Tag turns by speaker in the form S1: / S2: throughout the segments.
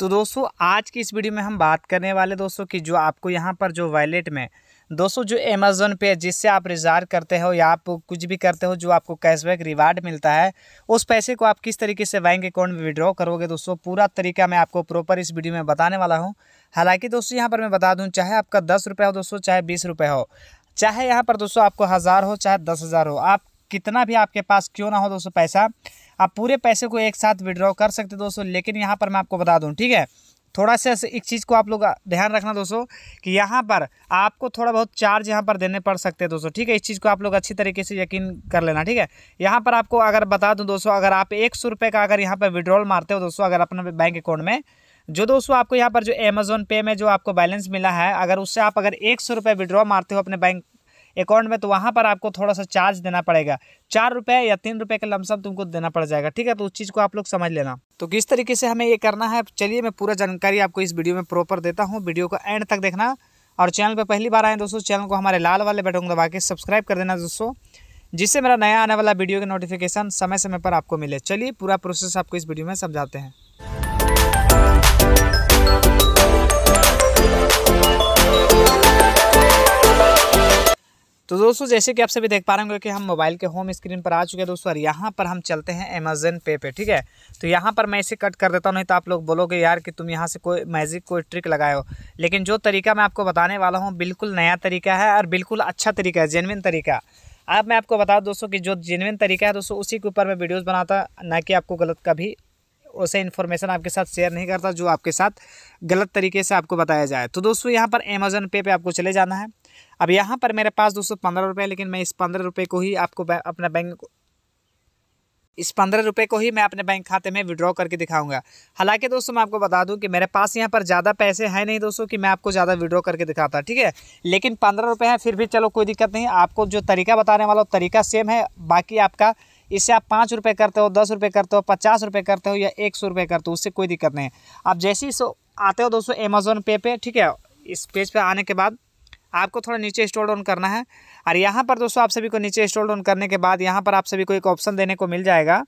S1: तो दोस्तों आज की इस वीडियो में हम बात करने वाले दोस्तों कि जो आपको यहाँ पर जो वैलेट में दोस्तों जो अमेज़ोन पे जिससे आप रिजार्व करते हो या आप कुछ भी करते हो जो आपको कैशबैक रिवार्ड मिलता है उस पैसे को आप किस तरीके से बैंक अकाउंट में विड्रॉ करोगे दोस्तों पूरा तरीका मैं आपको प्रॉपर इस वीडियो में बताने वाला हूँ हालांकि दोस्तों यहाँ पर मैं बता दूँ चाहे आपका दस रुपये हो दोस्तों चाहे बीस रुपये हो चाहे यहाँ पर दोस्तों आपको हज़ार हो चाहे दस हज़ार हो आप कितना भी आपके पास क्यों ना हो दोस्तों पैसा आप पूरे पैसे को एक साथ विड्रॉ कर सकते दोस्तों लेकिन यहाँ पर मैं आपको बता दूँ ठीक है थोड़ा सा एक चीज़ को आप लोग ध्यान रखना दोस्तों कि यहाँ पर आपको थोड़ा बहुत चार्ज यहाँ पर देने पड़ सकते हैं दोस्तों ठीक है इस चीज़ को आप लोग अच्छी तरीके से यकीन कर लेना ठीक है यहाँ पर आपको अगर बता दूँ दोस्तों अगर आप एक सौ रुपये का अगर यहाँ पर विड्रॉल मारते हो दोस्तों अगर अपने बैंक अकाउंट में जो दोस्तों आपको यहाँ पर जो अमेजोन पे में जो आपको बैलेंस मिला है अगर उससे आप अगर एक सौ रुपये विड्रॉ मारते हो अपने बैंक अकाउंट में तो वहाँ पर आपको थोड़ा सा चार्ज देना पड़ेगा चार रुपये या तीन रुपये का लमसम तुमको देना पड़ जाएगा ठीक है तो उस चीज़ को आप लोग समझ लेना तो किस तरीके से हमें ये करना है चलिए मैं पूरा जानकारी आपको इस वीडियो में प्रॉपर देता हूँ वीडियो को एंड तक देखना और चैनल पर पहली बार आए दोस्तों चैनल को हमारे लाल वाले बटन को दबा के सब्सक्राइब कर देना दोस्तों जिससे मेरा नया आने वाला वीडियो का नोटिफिकेशन समय समय पर आपको मिले चलिए पूरा प्रोसेस आपको इस वीडियो में समझाते हैं तो दोस्तों जैसे कि आप सभी देख पा रहे होंगे कि हम मोबाइल के होम स्क्रीन पर आ चुके हैं दोस्तों और यहाँ पर हम चलते हैं अमेजन पे पे ठीक है तो यहाँ पर मैं इसे कट कर देता हूँ नहीं तो आप लोग बोलोगे यार कि तुम यहाँ से कोई मैजिक कोई ट्रिक लगाए हो लेकिन जो तरीका मैं आपको बताने वाला हूँ बिल्कुल नया तरीका है और बिल्कुल अच्छा तरीका है जेनविन तरीका अब मैं आपको बता दोस्तों कि जो जेनविन तरीका है दोस्तों उसी के ऊपर मैं वीडियोज़ बनाता ना कि आपको गलत कभी उसे इन्फॉर्मेशन आपके साथ शेयर नहीं करता जो आपके साथ गलत तरीके से आपको बताया जाए तो दोस्तों यहाँ पर अमेज़न पे पर आपको चले जाना है अब यहाँ पर मेरे पास दोस्तों पंद्रह रुपये लेकिन मैं इस पंद्रह रुपये को ही आपको अपना बैंक इस पंद्रह रुपये को ही मैं अपने बैंक खाते में विड्रॉ करके दिखाऊंगा हालांकि दोस्तों मैं आपको बता दूं कि मेरे पास यहाँ पर ज़्यादा पैसे हैं नहीं दोस्तों कि मैं आपको ज़्यादा विड्रॉ करके दिखाता ठीक है लेकिन पंद्रह रुपये हैं फिर भी चलो कोई दिक्कत नहीं आपको जो तरीका बताने वाला हो तरीका सेम है बाकी आपका इससे आप पाँच रुपये करते हो दस रुपये करते हो पचास रुपये करते हो या एक सौ रुपये करते हो उससे कोई दिक्कत नहीं आप जैसे ही आते हो दोस्तों अमेज़ोन पे पे ठीक है इस पेज पर आने के बाद आपको थोड़ा नीचे स्टोल डाउन करना है और यहाँ पर दोस्तों आप सभी को नीचे स्टोल डाउन करने के बाद यहाँ पर आप सभी को एक ऑप्शन देने को मिल जाएगा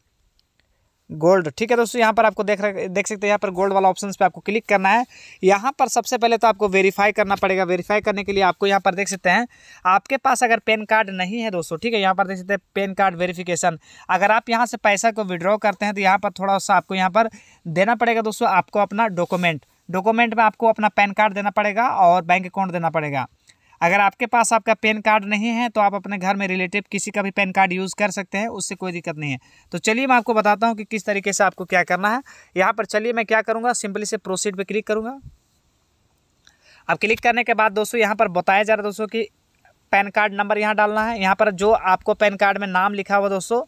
S1: गोल्ड ठीक है दोस्तों यहाँ पर आपको देख रहे देख सकते हैं यहाँ पर गोल्ड वाला ऑप्शन पे आपको क्लिक करना है यहाँ पर सबसे पहले तो आपको वेरीफाई करना पड़ेगा वेरीफाई करने के लिए आपको यहाँ पर देख सकते हैं आपके पास अगर पेन कार्ड नहीं है दोस्तों ठीक है यहाँ पर देख सकते हैं पेन कार्ड वेरीफिकेशन अगर आप यहाँ से पैसा को विड्रॉ करते हैं तो यहाँ पर थोड़ा सा आपको यहाँ पर देना पड़ेगा दोस्तों आपको अपना डॉक्यूमेंट डॉक्यूमेंट में आपको अपना पैन कार्ड देना पड़ेगा और बैंक अकाउंट देना पड़ेगा अगर आपके पास आपका पैन कार्ड नहीं है तो आप अपने घर में रिलेटिव किसी का भी पैन कार्ड यूज़ कर सकते हैं उससे कोई दिक्कत नहीं है तो चलिए मैं आपको बताता हूँ कि किस तरीके से आपको क्या करना है यहाँ पर चलिए मैं क्या करूँगा सिंपली से प्रोसीड पर क्लिक करूँगा अब क्लिक करने के बाद दोस्तों यहाँ पर बताया जा रहा है दोस्तों कि पैन कार्ड नंबर यहाँ डालना है यहाँ पर जो आपको पैन कार्ड में नाम लिखा हुआ दोस्तों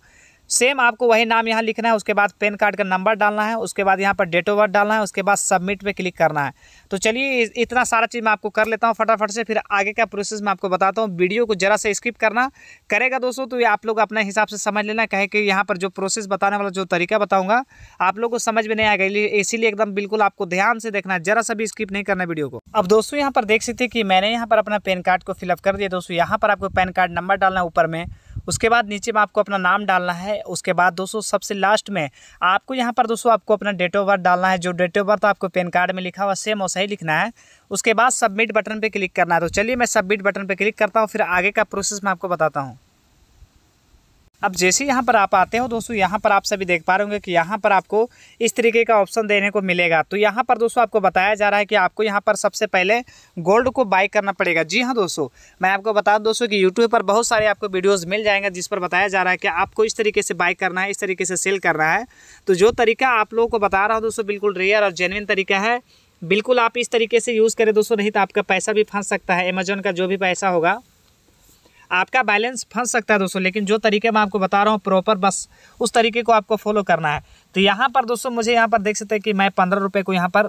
S1: सेम आपको वही नाम यहाँ लिखना है उसके बाद पैन कार्ड का नंबर डालना है उसके बाद यहाँ पर डेट ऑफ बर्थ डालना है उसके बाद सबमिट पे क्लिक करना है तो चलिए इतना सारा चीज़ मैं आपको कर लेता हूँ फटाफट से फिर आगे का प्रोसेस मैं आपको बताता हूँ वीडियो को ज़रा से स्किप करना करेगा दोस्तों तो ये आप लोग अपने हिसाब से समझ लेना कहे कि यहाँ पर जो प्रोसेस बताने वाला जो तरीका बताऊँगा आप लोग को समझ में नहीं आएगा इसीलिए एकदम बिल्कुल आपको ध्यान से देखना है ज़रा सा भी स्किप नहीं करना वीडियो को अब दोस्तों यहाँ पर देख सकते कि मैंने यहाँ पर अपना पेन कार्ड को फिलअप कर दिया दोस्तों यहाँ पर आपको पैन कार्ड नंबर डालना है ऊपर में उसके बाद नीचे में आपको अपना नाम डालना है उसके बाद दोस्तों सबसे लास्ट में आपको यहाँ पर दोस्तों आपको अपना डेट ऑफ बर्थ डालना है जो डेट ऑफ बर्थ आपको पेन कार्ड में लिखा हुआ सेम और ही लिखना है उसके बाद सबमिट बटन पर क्लिक करना है तो चलिए मैं सबमिट बटन पर क्लिक करता हूँ फिर आगे का प्रोसेस मैं आपको बताता हूँ अब जैसे यहाँ पर आप आते हो दोस्तों यहाँ पर आप सभी देख पा रहे होंगे कि यहाँ पर आपको इस तरीके का ऑप्शन देने को मिलेगा तो यहाँ पर दोस्तों आपको बताया जा रहा है कि आपको यहाँ पर सबसे पहले गोल्ड को बाई करना पड़ेगा जी हाँ दोस्तों मैं आपको बता दूँ दोस्तों कि यूट्यूब पर बहुत सारे आपको वीडियोज़ मिल जाएंगे जिस पर बताया जा रहा है कि आपको इस तरीके से बाई करना है इस तरीके से सेल करना है तो जो तरीका आप लोगों को बता रहा हूँ दोस्तों बिल्कुल रेयर और जेनविन तरीका है बिल्कुल आप इस तरीके से यूज़ करें दोस्तों नहीं तो आपका पैसा भी फंस सकता है अमेजोन का जो भी पैसा होगा आपका बैलेंस फंस सकता है दोस्तों लेकिन जो तरीके मैं आपको बता रहा हूँ प्रॉपर बस उस तरीके को आपको फॉलो करना है तो यहाँ पर दोस्तों मुझे यहाँ पर देख सकते हैं कि मैं पंद्रह रुपये को यहाँ पर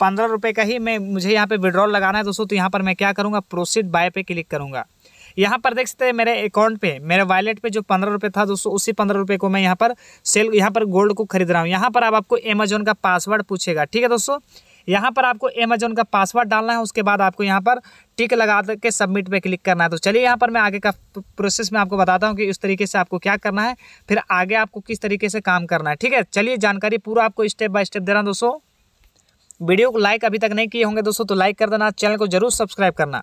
S1: पंद्रह रुपये का ही मैं मुझे यहाँ पर विड्रॉल लगाना है दोस्तों तो यहाँ पर मैं क्या करूँगा प्रोसीड बाय पे क्लिक करूँगा यहाँ पर देख सकते हैं मेरे अकाउंट पे मेरे वॉलेट पे जो पंद्रह रुपये था दोस्तों उसी पंद्रह रुपये को मैं यहाँ पर सेल यहाँ पर गोल्ड को खरीद रहा हूँ यहाँ पर आप आपको अमेजोन का पासवर्ड पूछेगा ठीक है दोस्तों यहाँ पर आपको अमेजोन का पासवर्ड डालना है उसके बाद आपको यहाँ पर टिक लगा के सबमिट पे क्लिक करना है तो चलिए यहाँ पर मैं आगे का प्रोसेस में आपको बताता हूँ कि इस तरीके से आपको क्या करना है फिर आगे आपको किस तरीके से काम करना है ठीक है चलिए जानकारी पूरा आपको स्टेप बाय स्टेप दे रहा हूँ दोस्तों वीडियो को लाइक अभी तक नहीं किए होंगे दोस्तों तो लाइक कर देना चैनल को जरूर सब्सक्राइब करना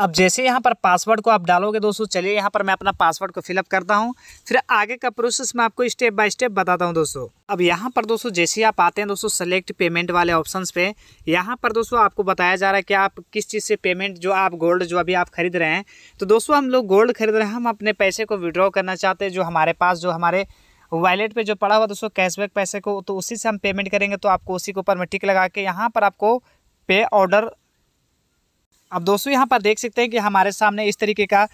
S1: अब जैसे यहाँ पर पासवर्ड को आप डालोगे दोस्तों चलिए यहाँ पर मैं अपना पासवर्ड को फिलअप करता हूँ फिर आगे का प्रोसेस मैं आपको स्टेप बाय स्टेप बताता हूँ दोस्तों अब यहाँ पर दोस्तों जैसे ही आप आते हैं दोस्तों सेलेक्ट पेमेंट वाले ऑप्शन पे यहाँ पर दोस्तों आपको बताया जा रहा है कि आप किस चीज़ से पेमेंट जो आप गोल्ड जो अभी आप खरीद रहे हैं तो दोस्तों हम लोग गोल्ड खरीद रहे हैं हम अपने पैसे को विड्रॉ करना चाहते हैं जो हमारे पास जो हमारे वैलेट पे जो पड़ा हुआ दोस्तों कैशबैक पैसे को तो उसी से हम पेमेंट करेंगे तो आपको उसी के ऊपर में टिक लगा के यहाँ पर आपको पे ऑर्डर अब दोस्तों यहाँ पर देख सकते हैं कि हमारे सामने इस तरीके का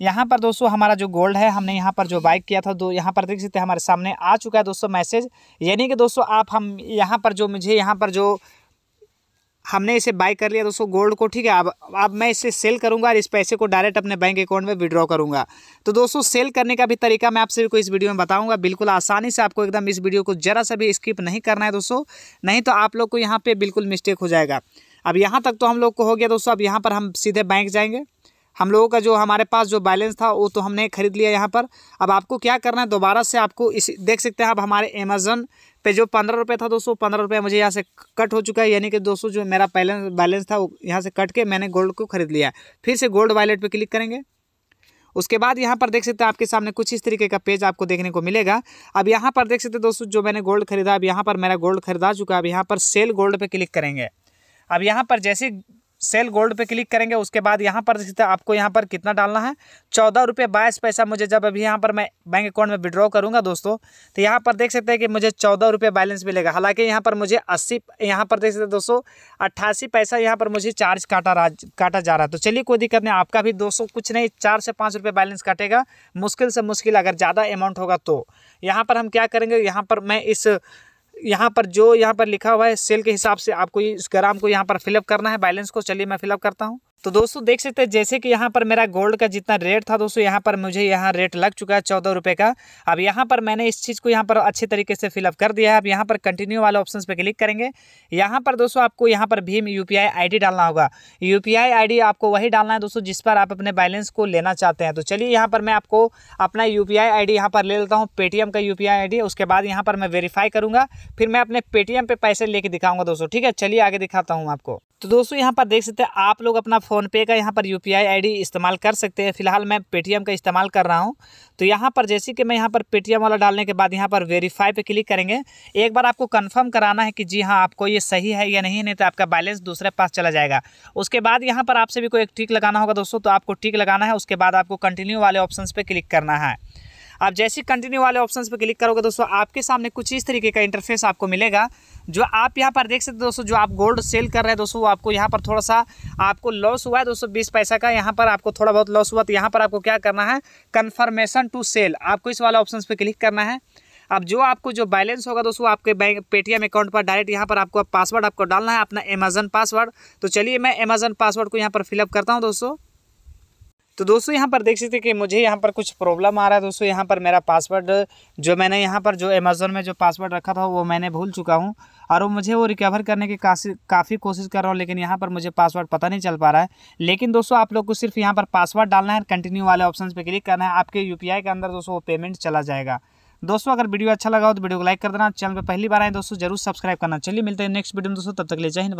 S1: यहाँ पर दोस्तों हमारा जो गोल्ड है हमने यहाँ पर जो बाइक किया था दो यहाँ पर देख सकते हैं हमारे सामने आ चुका है दोस्तों मैसेज यानी कि दोस्तों आप हम यहाँ पर जो मुझे यहाँ पर जो हमने इसे बाई कर लिया दोस्तों गोल्ड को ठीक है अब अब मैं इसे सेल करूंगा और इस पैसे को डायरेक्ट अपने बैंक अकाउंट में विड्रॉ करूंगा तो दोस्तों सेल करने का भी तरीका मैं आप सभी को इस वीडियो में बताऊंगा बिल्कुल आसानी से आपको एकदम इस वीडियो को जरा सा भी स्किप नहीं करना है दोस्तों नहीं तो आप लोग को यहाँ पर बिल्कुल मिस्टेक हो जाएगा अब यहाँ तक तो हम लोग को हो गया दोस्तों अब यहाँ पर हम सीधे बैंक जाएंगे हम लोगों का जो हमारे पास जो बैलेंस था वो तो हमने खरीद लिया यहाँ पर अब आपको क्या करना है दोबारा से आपको इस देख सकते हैं अब हमारे अमेजन पे जो पंद्रह रुपये था दोस्तों पंद्रह रुपये मुझे यहाँ से कट हो चुका है यानी कि दोस्तों जो मेरा बैलेंस बैलेंस था वो यहाँ से कट के मैंने गोल्ड को खरीद लिया फिर से गोल्ड वॉलेट पर क्लिक करेंगे उसके बाद यहाँ पर देख सकते हैं आपके सामने कुछ इस तरीके का पेज आपको देखने को मिलेगा अब यहाँ पर देख सकते हैं दोस्तों जो मैंने गोल्ड खरीदा अब यहाँ पर मेरा गोल्ड खरीदा चुका है अब यहाँ पर सेल गोल्ड पर क्लिक करेंगे अब यहाँ पर जैसे सेल गोल्ड पे क्लिक करेंगे उसके बाद यहाँ पर आपको यहाँ पर कितना डालना है चौदह रुपये बाईस पैसा मुझे जब अभी यहाँ पर मैं बैंक अकाउंट में विड्रॉ करूँगा दोस्तों तो यहाँ पर देख सकते हैं कि मुझे चौदह रुपये बैलेंस मिलेगा हालांकि यहाँ पर मुझे अस्सी यहाँ पर देख सकते हैं दोस्तों अट्ठासी पैसा यहाँ पर मुझे चार्ज काटा रहा काटा जा रहा है तो चलिए कोई दिक्कत नहीं आपका भी दोस्तों कुछ नहीं चार से पाँच रुपये बैलेंस काटेगा मुश्किल से मुश्किल अगर ज़्यादा अमाउंट होगा तो यहाँ पर हम क्या करेंगे यहाँ पर मैं इस यहाँ पर जो यहाँ पर लिखा हुआ है सेल के हिसाब से आपको इस ग्राम को यहाँ पर फिलअप करना है बैलेंस को चलिए मैं फिलअप करता हूँ तो दोस्तों देख सकते हैं जैसे कि यहाँ पर मेरा गोल्ड का जितना रेट था दोस्तों यहाँ पर मुझे यहाँ रेट लग चुका है चौदह रुपये का अब यहाँ पर मैंने इस चीज़ को यहाँ पर अच्छे तरीके से फिलअप कर दिया है अब यहाँ पर कंटिन्यू वाले ऑप्शन पर क्लिक करेंगे यहाँ पर दोस्तों आपको यहाँ पर भीम यू पी डालना होगा यू पी आपको वही डालना है दोस्तों जिस पर आप अपने बैलेंस को लेना चाहते हैं तो चलिए यहाँ पर मैं आपको अपना यू पी आई पर ले लेता हूँ पेटीएम का यू पी उसके बाद यहाँ पर मैं वेरीफाई करूँगा फिर मैं अपने पेटीएम पर पैसे लेके दिखाऊंगा दोस्तों ठीक है चलिए आगे दिखाता हूँ आपको तो दोस्तों यहाँ पर देख सकते हैं आप लोग अपना फ़ोनपे का यहाँ पर यू पी आई इस्तेमाल कर सकते हैं फिलहाल मैं पेटीएम का इस्तेमाल कर रहा हूँ तो यहाँ पर जैसे कि मैं यहाँ पर पेटीएम वाला डालने के बाद यहाँ पर वेरीफाई पे क्लिक करेंगे एक बार आपको कंफर्म कराना है कि जी हाँ आपको ये सही है या नहीं नहीं तो आपका बैलेंस दूसरे पास चला जाएगा उसके बाद यहाँ पर आपसे भी कोई एक टिक लगाना होगा दोस्तों तो आपको टिक लगाना है उसके बाद आपको कंटिन्यू वाले ऑप्शन पर क्लिक करना है आप जैसे कंटिन्यू वाले ऑप्शन पर क्लिक करोगे दोस्तों आपके सामने कुछ इस तरीके का इंटरफेस आपको मिलेगा जो आप यहाँ पर देख सकते हो दोस्तों जो आप गोल्ड सेल कर रहे हैं दोस्तों वो आपको यहाँ पर थोड़ा सा आपको लॉस हुआ है दोस्तों बीस पैसा का यहाँ पर आपको थोड़ा बहुत लॉस हुआ तो यहाँ पर आपको क्या करना है कन्फर्मेशन टू सेल आपको इस वाला ऑप्शन पर क्लिक करना है अब जो आपको जो बैलेंस होगा दोस्तों आपके बैंक पेटीएम अकाउंट पर डायरेक्ट यहाँ पर आपको पासवर्ड आपको डालना है अपना अमेजन पासवर्ड तो चलिए मैं अमेजन पासवर्ड को यहाँ पर फिलअप करता हूँ दोस्तों तो दोस्तों यहाँ पर देख सकते हैं कि मुझे यहाँ पर कुछ प्रॉब्लम आ रहा है दोस्तों यहाँ पर मेरा पासवर्ड जो मैंने यहाँ पर जो अमेज़ोन में जो पासवर्ड रखा था वो मैंने भूल चुका हूँ और वो मुझे वो रिकवर करने की काफ़ी काफ़ी कोशिश कर रहा हूँ लेकिन यहाँ पर मुझे पासवर्ड पता नहीं चल पा रहा है लेकिन दोस्तों आप लोग को सिर्फ यहाँ पर पासवर्ड डालना है कंटिन्यू वाले ऑप्शन पर क्लिक करना है आपके यू के अंदर दोस्तों वो पेमेंट चला जाएगा दोस्तों अगर वीडियो अच्छा लगा हो तो वीडियो को लाइक कर देना चैनल पर पहली बार आए दोस्तों जरूर सब्सक्राइब करना चलिए मिलते हैं नेक्स्ट वीडियो में दोस्तों तब तक ले जाए